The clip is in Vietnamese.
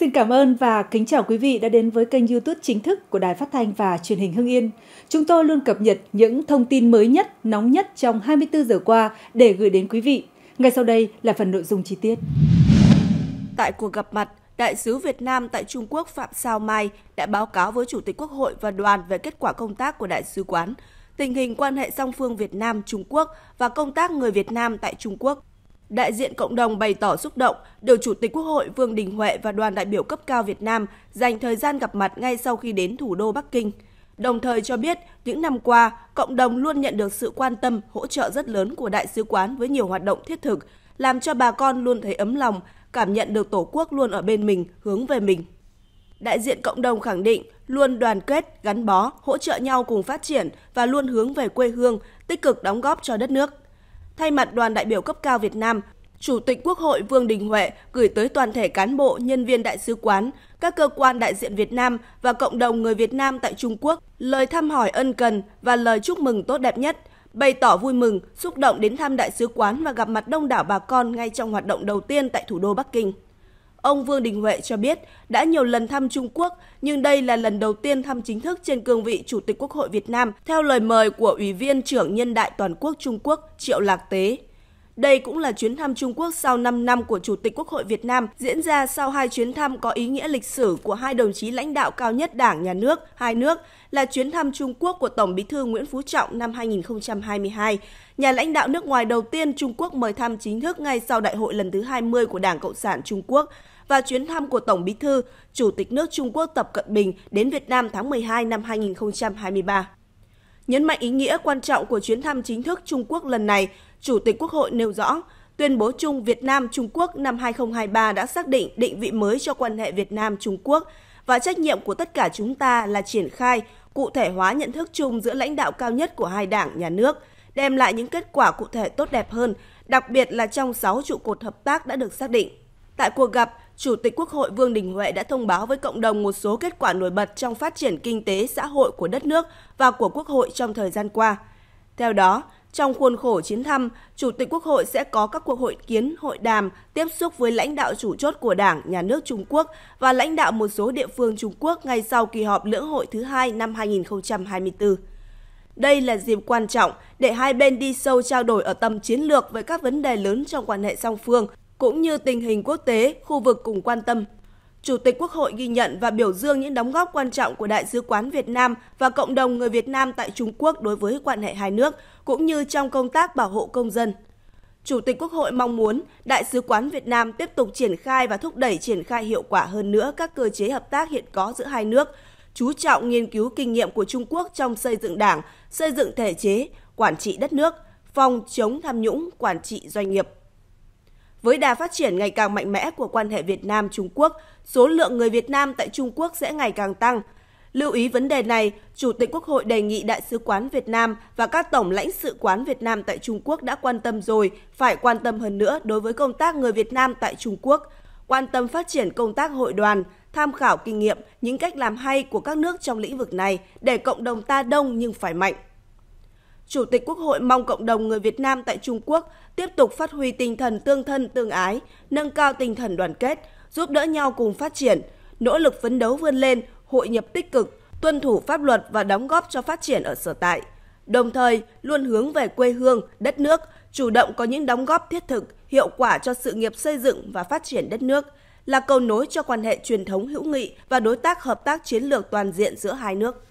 Xin cảm ơn và kính chào quý vị đã đến với kênh YouTube chính thức của Đài Phát thanh và Truyền hình Hưng Yên. Chúng tôi luôn cập nhật những thông tin mới nhất, nóng nhất trong 24 giờ qua để gửi đến quý vị. Ngay sau đây là phần nội dung chi tiết. Tại cuộc gặp mặt, Đại sứ Việt Nam tại Trung Quốc Phạm Sao Mai đã báo cáo với Chủ tịch Quốc hội và đoàn về kết quả công tác của Đại sứ quán, tình hình quan hệ song phương Việt Nam-Trung Quốc và công tác người Việt Nam tại Trung Quốc. Đại diện cộng đồng bày tỏ xúc động được Chủ tịch Quốc hội Vương Đình Huệ và đoàn đại biểu cấp cao Việt Nam dành thời gian gặp mặt ngay sau khi đến thủ đô Bắc Kinh. Đồng thời cho biết, những năm qua, cộng đồng luôn nhận được sự quan tâm, hỗ trợ rất lớn của Đại sứ quán với nhiều hoạt động thiết thực, làm cho bà con luôn thấy ấm lòng, cảm nhận được Tổ quốc luôn ở bên mình, hướng về mình. Đại diện cộng đồng khẳng định luôn đoàn kết, gắn bó, hỗ trợ nhau cùng phát triển và luôn hướng về quê hương, tích cực đóng góp cho đất nước – thay mặt đoàn đại biểu cấp cao Việt Nam, Chủ tịch Quốc hội Vương Đình Huệ gửi tới toàn thể cán bộ, nhân viên đại sứ quán, các cơ quan đại diện Việt Nam và cộng đồng người Việt Nam tại Trung Quốc lời thăm hỏi ân cần và lời chúc mừng tốt đẹp nhất, bày tỏ vui mừng, xúc động đến thăm đại sứ quán và gặp mặt đông đảo bà con ngay trong hoạt động đầu tiên tại thủ đô Bắc Kinh. Ông Vương Đình Huệ cho biết đã nhiều lần thăm Trung Quốc, nhưng đây là lần đầu tiên thăm chính thức trên cương vị Chủ tịch Quốc hội Việt Nam theo lời mời của Ủy viên trưởng Nhân đại Toàn quốc Trung Quốc Triệu Lạc Tế. Đây cũng là chuyến thăm Trung Quốc sau 5 năm của Chủ tịch Quốc hội Việt Nam diễn ra sau hai chuyến thăm có ý nghĩa lịch sử của hai đồng chí lãnh đạo cao nhất Đảng, Nhà nước, hai nước là chuyến thăm Trung Quốc của Tổng bí thư Nguyễn Phú Trọng năm 2022, nhà lãnh đạo nước ngoài đầu tiên Trung Quốc mời thăm chính thức ngay sau đại hội lần thứ 20 của Đảng Cộng sản Trung Quốc và chuyến thăm của Tổng Bí thư, Chủ tịch nước Trung Quốc Tập Cận Bình đến Việt Nam tháng 12 năm 2023. Nhấn mạnh ý nghĩa quan trọng của chuyến thăm chính thức Trung Quốc lần này, Chủ tịch Quốc hội nêu rõ, tuyên bố chung Việt Nam Trung Quốc năm 2023 đã xác định định vị mới cho quan hệ Việt Nam Trung Quốc và trách nhiệm của tất cả chúng ta là triển khai, cụ thể hóa nhận thức chung giữa lãnh đạo cao nhất của hai đảng, nhà nước, đem lại những kết quả cụ thể tốt đẹp hơn, đặc biệt là trong 6 trụ cột hợp tác đã được xác định. Tại cuộc gặp, Chủ tịch Quốc hội Vương Đình Huệ đã thông báo với cộng đồng một số kết quả nổi bật trong phát triển kinh tế xã hội của đất nước và của Quốc hội trong thời gian qua. Theo đó, trong khuôn khổ chuyến thăm, Chủ tịch Quốc hội sẽ có các cuộc hội kiến, hội đàm, tiếp xúc với lãnh đạo chủ chốt của Đảng, Nhà nước Trung Quốc và lãnh đạo một số địa phương Trung Quốc ngay sau kỳ họp lưỡng hội thứ hai năm 2024. Đây là dịp quan trọng để hai bên đi sâu trao đổi ở tầm chiến lược với các vấn đề lớn trong quan hệ song phương, cũng như tình hình quốc tế, khu vực cùng quan tâm Chủ tịch Quốc hội ghi nhận và biểu dương những đóng góp quan trọng của Đại sứ quán Việt Nam và cộng đồng người Việt Nam tại Trung Quốc đối với quan hệ hai nước, cũng như trong công tác bảo hộ công dân. Chủ tịch Quốc hội mong muốn Đại sứ quán Việt Nam tiếp tục triển khai và thúc đẩy triển khai hiệu quả hơn nữa các cơ chế hợp tác hiện có giữa hai nước, chú trọng nghiên cứu kinh nghiệm của Trung Quốc trong xây dựng đảng, xây dựng thể chế, quản trị đất nước, phòng chống tham nhũng, quản trị doanh nghiệp. Với đà phát triển ngày càng mạnh mẽ của quan hệ Việt Nam Trung Quốc, số lượng người Việt Nam tại Trung Quốc sẽ ngày càng tăng. Lưu ý vấn đề này, Chủ tịch Quốc hội đề nghị Đại sứ quán Việt Nam và các tổng lãnh sự quán Việt Nam tại Trung Quốc đã quan tâm rồi, phải quan tâm hơn nữa đối với công tác người Việt Nam tại Trung Quốc, quan tâm phát triển công tác hội đoàn, tham khảo kinh nghiệm những cách làm hay của các nước trong lĩnh vực này để cộng đồng ta đông nhưng phải mạnh. Chủ tịch Quốc hội mong cộng đồng người Việt Nam tại Trung Quốc tiếp tục phát huy tinh thần tương thân tương ái, nâng cao tinh thần đoàn kết, giúp đỡ nhau cùng phát triển, nỗ lực phấn đấu vươn lên, hội nhập tích cực, tuân thủ pháp luật và đóng góp cho phát triển ở sở tại. Đồng thời, luôn hướng về quê hương, đất nước, chủ động có những đóng góp thiết thực, hiệu quả cho sự nghiệp xây dựng và phát triển đất nước, là cầu nối cho quan hệ truyền thống hữu nghị và đối tác hợp tác chiến lược toàn diện giữa hai nước.